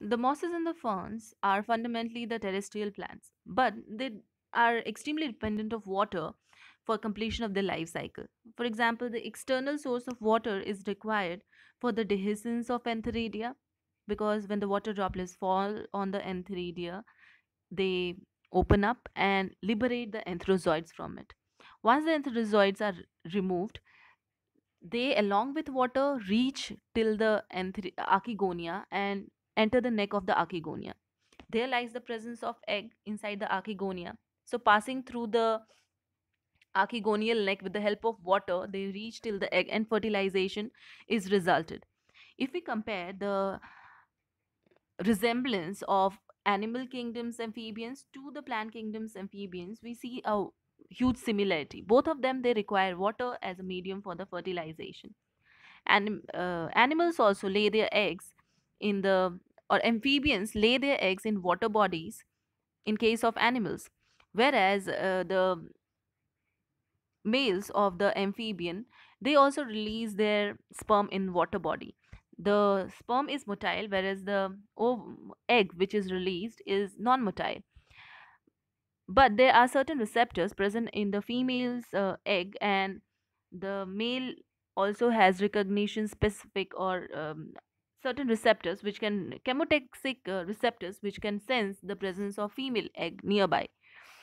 The mosses and the ferns are fundamentally the terrestrial plants, but they are extremely dependent of water for completion of their life cycle. For example, the external source of water is required for the dehiscence of Antheridia because when the water droplets fall on the Antheridia, they open up and liberate the entherozoids from it. Once the entherozoids are removed, they along with water reach till the Anther- Archegonia and enter the neck of the archegonia. There lies the presence of egg inside the archegonia. So passing through the archegonial neck with the help of water, they reach till the egg and fertilization is resulted. If we compare the resemblance of animal kingdoms amphibians to the plant kingdoms amphibians, we see a huge similarity. Both of them, they require water as a medium for the fertilization. And uh, animals also lay their eggs in the or amphibians lay their eggs in water bodies in case of animals whereas uh, the males of the amphibian they also release their sperm in water body the sperm is motile whereas the egg which is released is non motile but there are certain receptors present in the female's uh, egg and the male also has recognition specific or um, certain receptors which can chemotaxic uh, receptors which can sense the presence of female egg nearby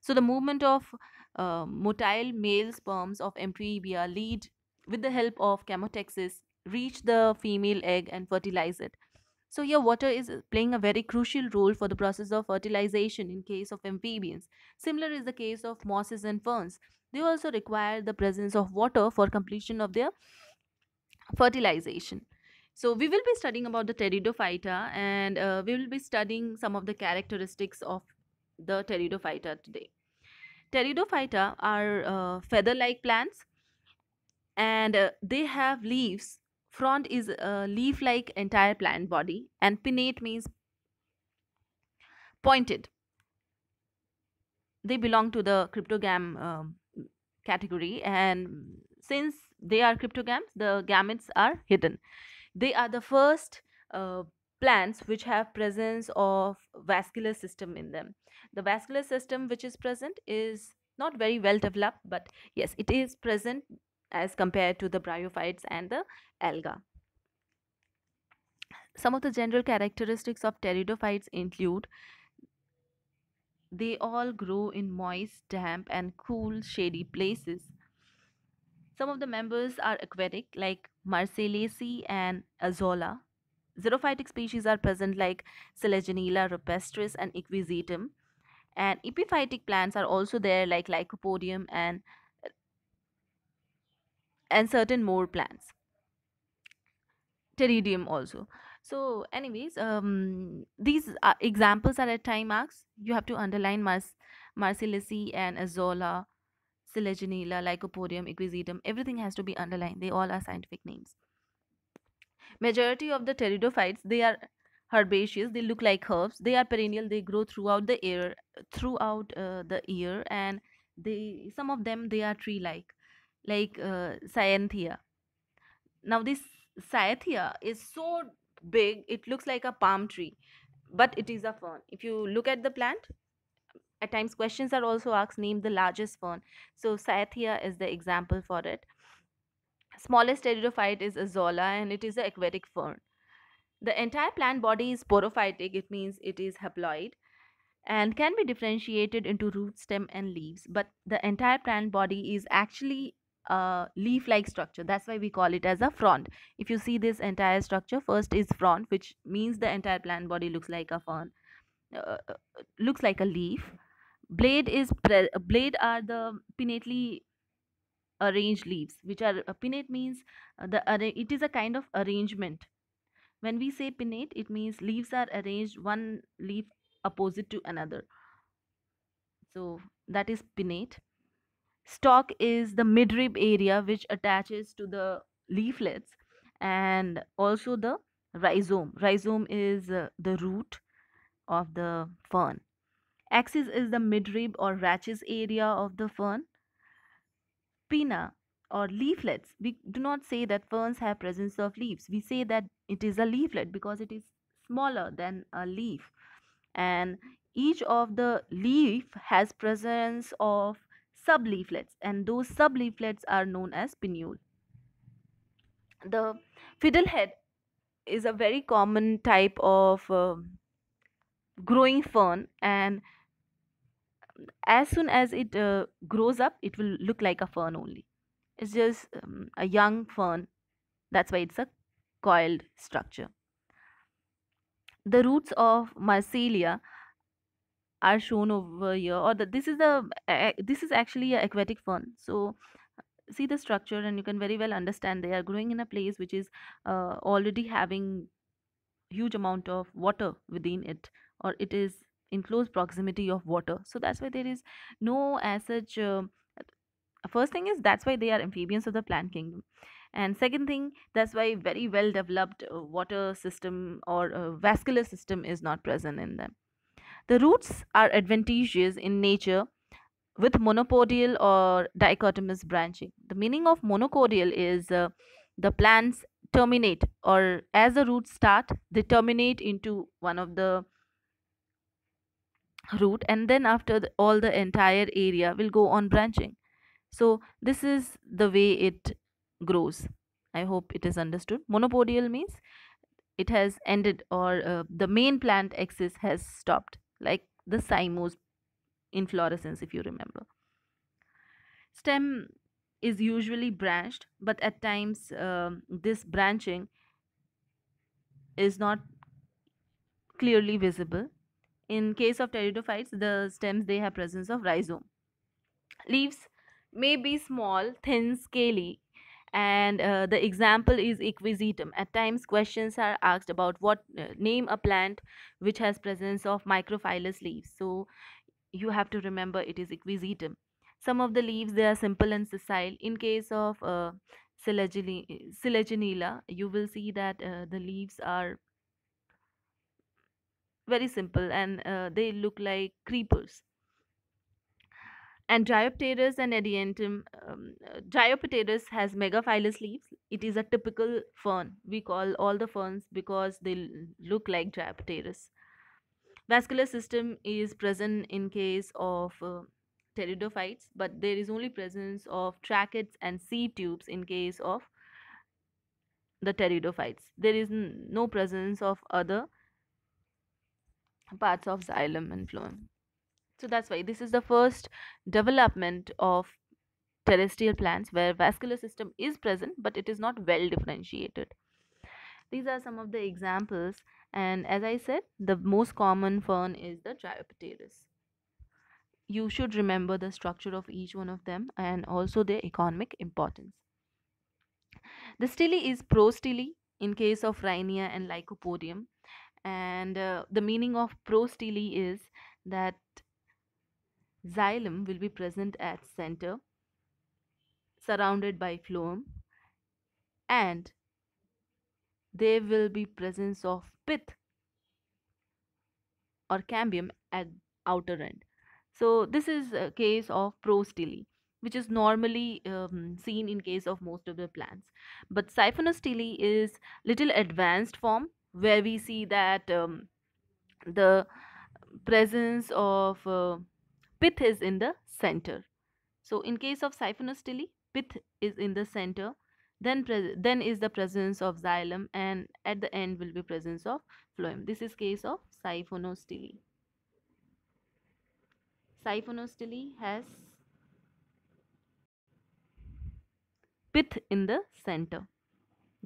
so the movement of uh, motile male sperms of amphibia lead with the help of chemotaxis reach the female egg and fertilize it so here water is uh, playing a very crucial role for the process of fertilization in case of amphibians similar is the case of mosses and ferns they also require the presence of water for completion of their fertilization so we will be studying about the pteridophyta and uh, we will be studying some of the characteristics of the pteridophyta today. Pteridophyta are uh, feather-like plants and uh, they have leaves. Front is a uh, leaf-like entire plant body and pinnate means pointed. They belong to the cryptogam um, category and since they are cryptogams, the gametes are hidden. They are the first uh, plants which have presence of vascular system in them. The vascular system which is present is not very well developed, but yes, it is present as compared to the bryophytes and the alga. Some of the general characteristics of pteridophytes include they all grow in moist, damp, and cool, shady places. Some of the members are aquatic, like Marcellaceae and Azolla. Xerophytic species are present like Selaginella, rupestris, and Equisetum. And epiphytic plants are also there like Lycopodium and, and certain more plants. Pteridium also. So anyways, um, these are uh, examples are at time marks. You have to underline Mars, Marcellaceae and Azolla Selaginella, Lycopodium, Equisetum, everything has to be underlined. They all are scientific names. Majority of the pteridophytes, they are herbaceous they look like herbs they are perennial they grow throughout the year throughout uh, the year and they some of them they are tree like like uh, cyanthia now this cyanthia is so big it looks like a palm tree but it is a fern if you look at the plant at times, questions are also asked name the largest fern. So, cyathia is the example for it. Smallest pteridophyte is Azolla and it is an aquatic fern. The entire plant body is porophytic, it means it is haploid and can be differentiated into root, stem, and leaves. But the entire plant body is actually a leaf like structure. That's why we call it as a frond. If you see this entire structure, first is frond, which means the entire plant body looks like a fern, uh, uh looks like a leaf blade is pre- blade are the pinnately arranged leaves which are uh, pinnate means uh, the it is a kind of arrangement when we say pinnate it means leaves are arranged one leaf opposite to another so that is pinnate stalk is the midrib area which attaches to the leaflets and also the rhizome rhizome is uh, the root of the fern Axis is the midrib or rachis area of the fern. Pinna or leaflets. We do not say that ferns have presence of leaves. We say that it is a leaflet because it is smaller than a leaf. And each of the leaf has presence of subleaflets and those subleaflets are known as pinnule. The fiddlehead is a very common type of uh, growing fern and as soon as it uh, grows up it will look like a fern only it's just um, a young fern that's why it's a coiled structure the roots of marsalia are shown over here or the, this is the uh, this is actually an aquatic fern so see the structure and you can very well understand they are growing in a place which is uh, already having huge amount of water within it or it is in close proximity of water so that's why there is no as such uh, first thing is that's why they are amphibians of the plant kingdom and second thing that's why very well developed uh, water system or uh, vascular system is not present in them the roots are adventitious in nature with monopodial or dichotomous branching the meaning of monopodial is uh, the plants terminate or as the roots start they terminate into one of the root and then after the, all the entire area will go on branching so this is the way it grows i hope it is understood monopodial means it has ended or uh, the main plant axis has stopped like the cymose inflorescence if you remember stem is usually branched but at times uh, this branching is not clearly visible in case of pteridophytes, the stems they have presence of rhizome. Leaves may be small, thin, scaly, and uh, the example is equisetum. At times, questions are asked about what uh, name a plant which has presence of microphyllous leaves. So you have to remember it is equisetum. Some of the leaves they are simple and sessile. In case of uh, Selaginella, you will see that uh, the leaves are very simple and uh, they look like creepers and Dryopterus and Adiantum. Um, Dryopterus has megaphyllous leaves. It is a typical fern. We call all the ferns because they look like Dryopterus. Vascular system is present in case of uh, pteridophytes, but there is only presence of tracheids and C tubes in case of the pteridophytes. There is n- no presence of other parts of xylem and phloem. So that's why this is the first development of terrestrial plants where vascular system is present but it is not well differentiated. These are some of the examples and as I said the most common fern is the Dryopteris. You should remember the structure of each one of them and also their economic importance. The stele is prostele in case of Rhinia and Lycopodium and uh, the meaning of prostele is that xylem will be present at center surrounded by phloem and there will be presence of pith or cambium at outer end so this is a case of prostele which is normally um, seen in case of most of the plants but siphonostele is little advanced form where we see that um, the presence of uh, pith is in the center. So in case of siphonostele, pith is in the center. Then, then is the presence of xylem and at the end will be presence of phloem. This is case of siphonostele. Siphonostele has pith in the center.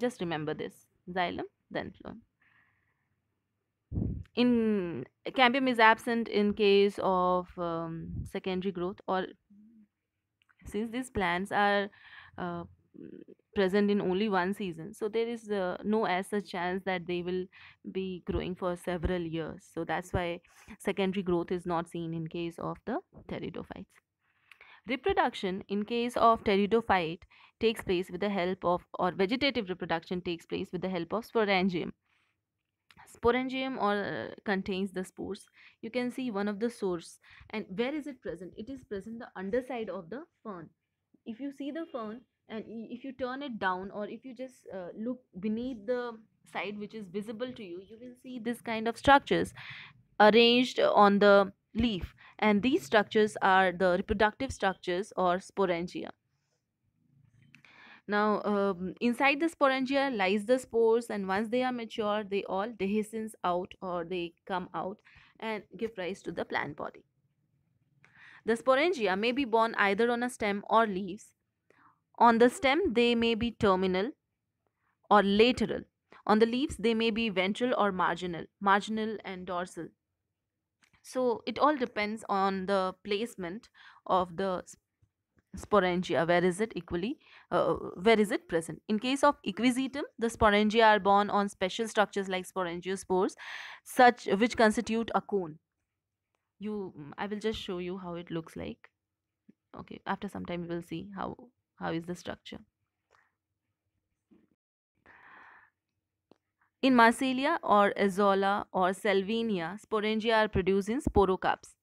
Just remember this. Xylem, then phloem in cambium is absent in case of um, secondary growth or since these plants are uh, present in only one season so there is uh, no as such chance that they will be growing for several years so that's why secondary growth is not seen in case of the pteridophytes reproduction in case of pteridophyte takes place with the help of or vegetative reproduction takes place with the help of sporangium sporangium or uh, contains the spores you can see one of the source and where is it present it is present the underside of the fern if you see the fern and if you turn it down or if you just uh, look beneath the side which is visible to you you will see this kind of structures arranged on the leaf and these structures are the reproductive structures or sporangia now, um, inside the sporangia lies the spores, and once they are mature, they all dehiscence out or they come out and give rise to the plant body. The sporangia may be borne either on a stem or leaves. On the stem, they may be terminal or lateral. On the leaves, they may be ventral or marginal, marginal and dorsal. So it all depends on the placement of the sporangia where is it equally uh, uh, where is it present in case of equisetum the sporangia are born on special structures like sporangiospores such which constitute a cone you i will just show you how it looks like okay after some time we will see how how is the structure in marsilia or azolla or salvinia sporangia are produced in sporocarps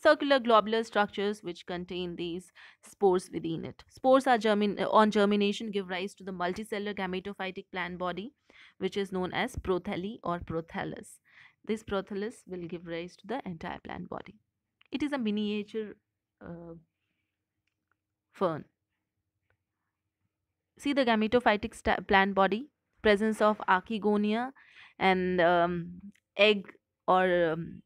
circular globular structures which contain these spores within it. Spores are germin on germination give rise to the multicellular gametophytic plant body which is known as protheli or prothallus. This prothallus will give rise to the entire plant body. It is a miniature uh, fern. See the gametophytic plant body, presence of archegonia and um, egg or um,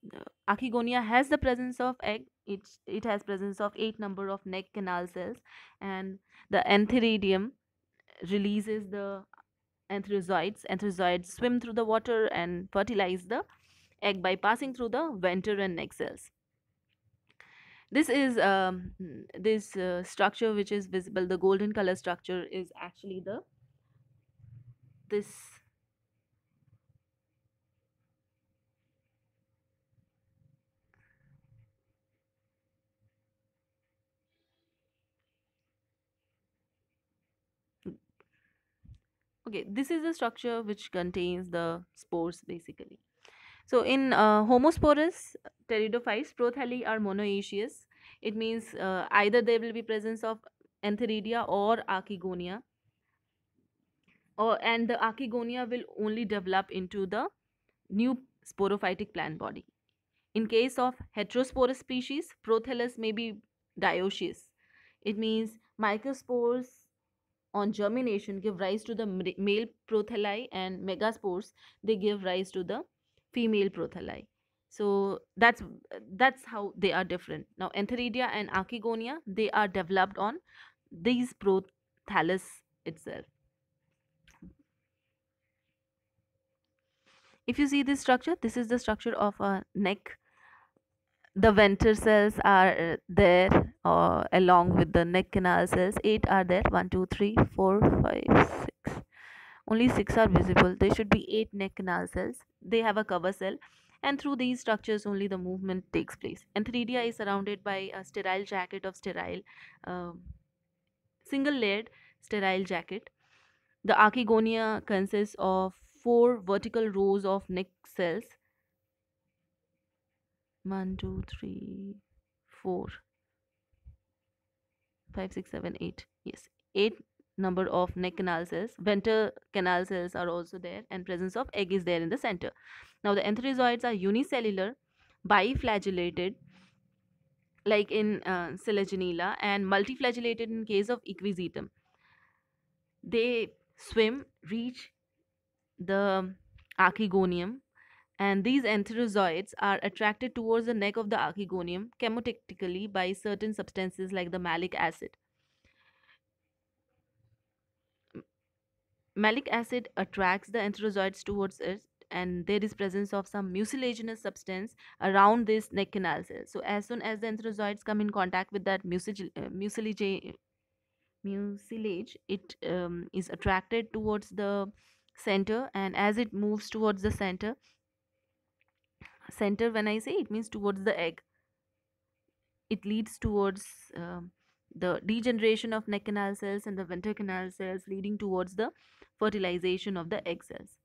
has the presence of egg it, it has presence of eight number of neck canal cells and the antheridium releases the enterozoites enterozoites swim through the water and fertilize the egg by passing through the venter and neck cells this is um, this uh, structure which is visible the golden color structure is actually the this okay this is the structure which contains the spores basically so in uh, homosporous pteridophytes prothalli are monoecious it means uh, either there will be presence of antheridia or archegonia or and the archegonia will only develop into the new sporophytic plant body in case of heterosporous species prothallus may be dioecious it means microspores on germination give rise to the male prothalli and megaspores they give rise to the female prothalli so that's that's how they are different now entheridia and archegonia they are developed on these prothallus itself if you see this structure this is the structure of a neck the venter cells are uh, there uh, along with the neck canal cells 8 are there One, two, three, four, five, six. only 6 are visible there should be 8 neck canal cells they have a cover cell and through these structures only the movement takes place enthridia is surrounded by a sterile jacket of sterile uh, single layered sterile jacket the archegonia consists of four vertical rows of neck cells one two three four five, six, seven, eight. Yes, eight number of neck canal cells. Ventral canal cells are also there and presence of egg is there in the center. Now the entherezoids are unicellular, biflagellated like in uh, Selaginella and multiflagellated in case of Equisetum. They swim, reach the archegonium and these enterozoids are attracted towards the neck of the archegonium chemotactically by certain substances like the malic acid. Malic acid attracts the enterozoids towards it and there is presence of some mucilaginous substance around this neck canal cell. So as soon as the enterozoids come in contact with that mucilage, uh, mucilage, mucilage it um, is attracted towards the center and as it moves towards the center center when i say it means towards the egg it leads towards uh, the degeneration of neck canal cells and the ventral canal cells leading towards the fertilization of the egg cells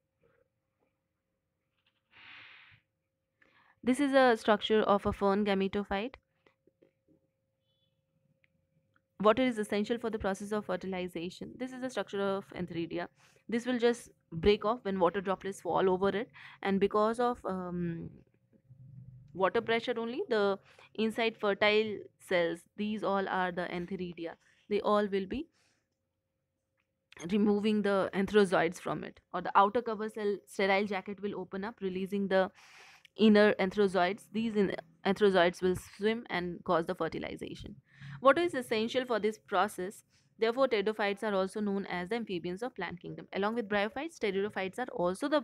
this is a structure of a fern gametophyte water is essential for the process of fertilization this is the structure of antheridia this will just break off when water droplets fall over it and because of um, water pressure only the inside fertile cells these all are the antheridia they all will be removing the anthrozoids from it or the outer cover cell sterile jacket will open up releasing the inner anthrozoids these in will swim and cause the fertilization water is essential for this process therefore pteridophytes are also known as the amphibians of plant kingdom along with bryophytes pteridophytes are also the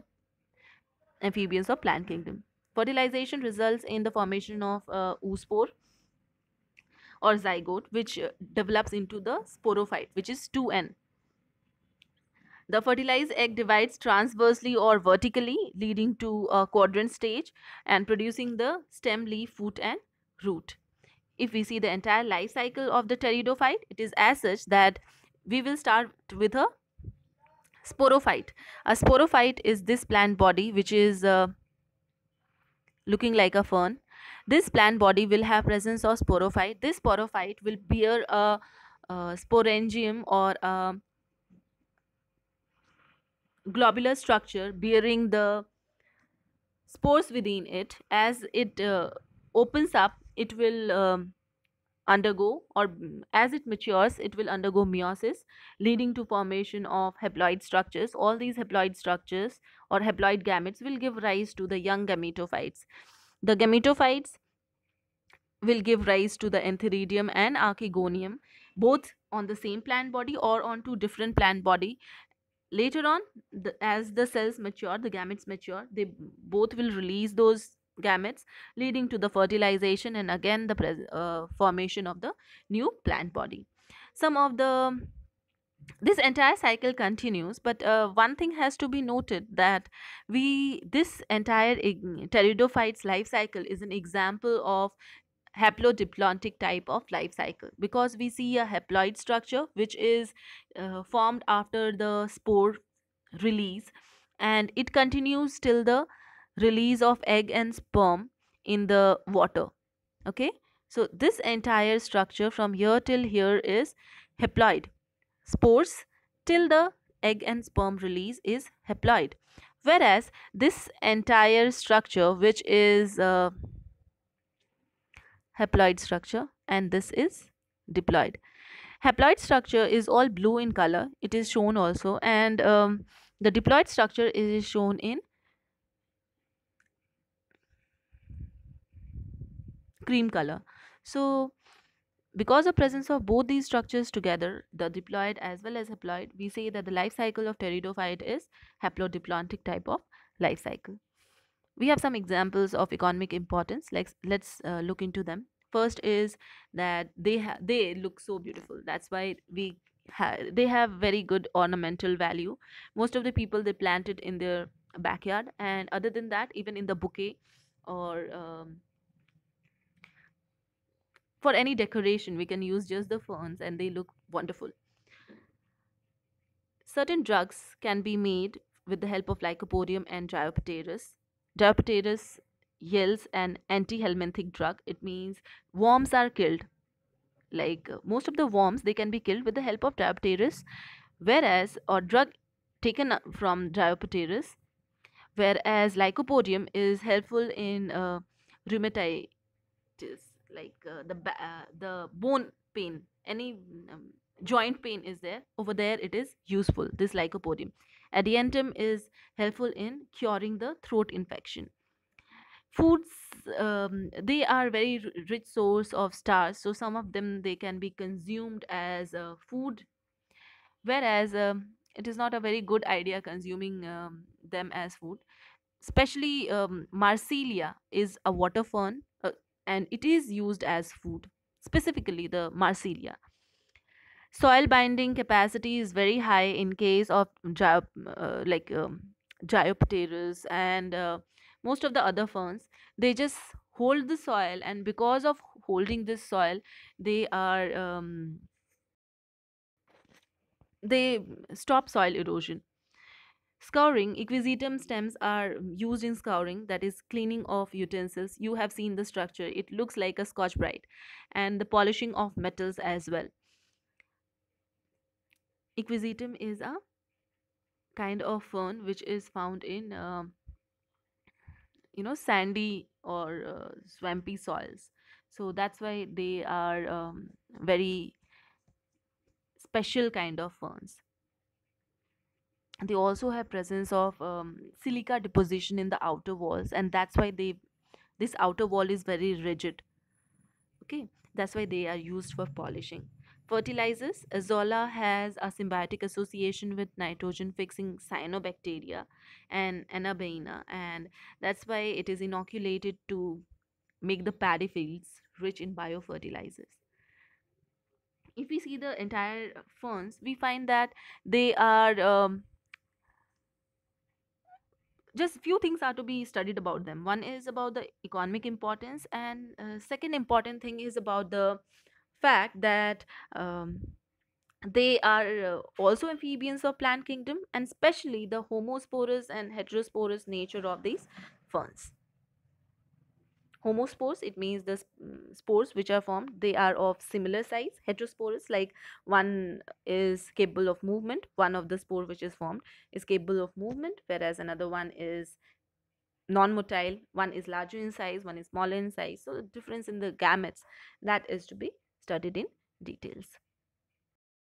amphibians of plant kingdom Fertilization results in the formation of uh, oospore or zygote which uh, develops into the sporophyte which is 2N. The fertilized egg divides transversely or vertically leading to a quadrant stage and producing the stem, leaf, root and root. If we see the entire life cycle of the pteridophyte, it is as such that we will start with a sporophyte. A sporophyte is this plant body which is uh, looking like a fern. This plant body will have presence of sporophyte. This sporophyte will bear a, a sporangium or a globular structure bearing the spores within it. As it uh, opens up, it will um, undergo or mm, as it matures it will undergo meiosis leading to formation of haploid structures all these haploid structures or haploid gametes will give rise to the young gametophytes the gametophytes will give rise to the antheridium and archegonium both on the same plant body or on two different plant body later on the, as the cells mature the gametes mature they both will release those gametes leading to the fertilization and again the uh, formation of the new plant body some of the this entire cycle continues but uh, one thing has to be noted that we this entire pteridophytes life cycle is an example of haplodiplontic type of life cycle because we see a haploid structure which is uh, formed after the spore release and it continues till the release of egg and sperm in the water okay so this entire structure from here till here is haploid spores till the egg and sperm release is haploid whereas this entire structure which is a uh, haploid structure and this is diploid haploid structure is all blue in color it is shown also and um, the diploid structure is shown in cream color so because of presence of both these structures together, the diploid as well as haploid, we say that the life cycle of pteridophyte is haplodiplontic type of life cycle. We have some examples of economic importance. Let's, let's uh, look into them. First is that they they look so beautiful. That's why we ha they have very good ornamental value. Most of the people they plant it in their backyard, and other than that, even in the bouquet or um, for any decoration we can use just the ferns and they look wonderful certain drugs can be made with the help of lycopodium and diopteris diopteris yields an anti-helminthic drug it means worms are killed like uh, most of the worms they can be killed with the help of diopteris whereas or drug taken from diopteris whereas lycopodium is helpful in uh, rheumatitis like uh, the ba- uh, the bone pain any um, joint pain is there over there it is useful this lycopodium adiantum is helpful in curing the throat infection foods um, they are very rich source of stars so some of them they can be consumed as uh, food whereas um, it is not a very good idea consuming um, them as food especially um, marsilia is a water fern uh, and it is used as food, specifically the Marsilia. Soil binding capacity is very high in case of uh, like um, Gyopteris and uh, most of the other ferns. They just hold the soil, and because of holding this soil, they are um, they stop soil erosion Scouring, equisetum stems are um, used in scouring, that is cleaning of utensils. You have seen the structure. It looks like a scotch bright, and the polishing of metals as well. Equisetum is a kind of fern which is found in, uh, you know, sandy or uh, swampy soils. So that's why they are um, very special kind of ferns they also have presence of um, silica deposition in the outer walls and that's why they this outer wall is very rigid okay that's why they are used for polishing fertilizers azolla has a symbiotic association with nitrogen fixing cyanobacteria and anabaena and that's why it is inoculated to make the paddy fields rich in biofertilizers if we see the entire ferns we find that they are um, just few things are to be studied about them one is about the economic importance and uh, second important thing is about the fact that um, they are uh, also amphibians of plant kingdom and especially the homosporous and heterosporous nature of these ferns homospores it means the mm, spores which are formed they are of similar size heterospores like one is capable of movement one of the spore which is formed is capable of movement whereas another one is non-motile one is larger in size one is smaller in size so the difference in the gametes that is to be studied in details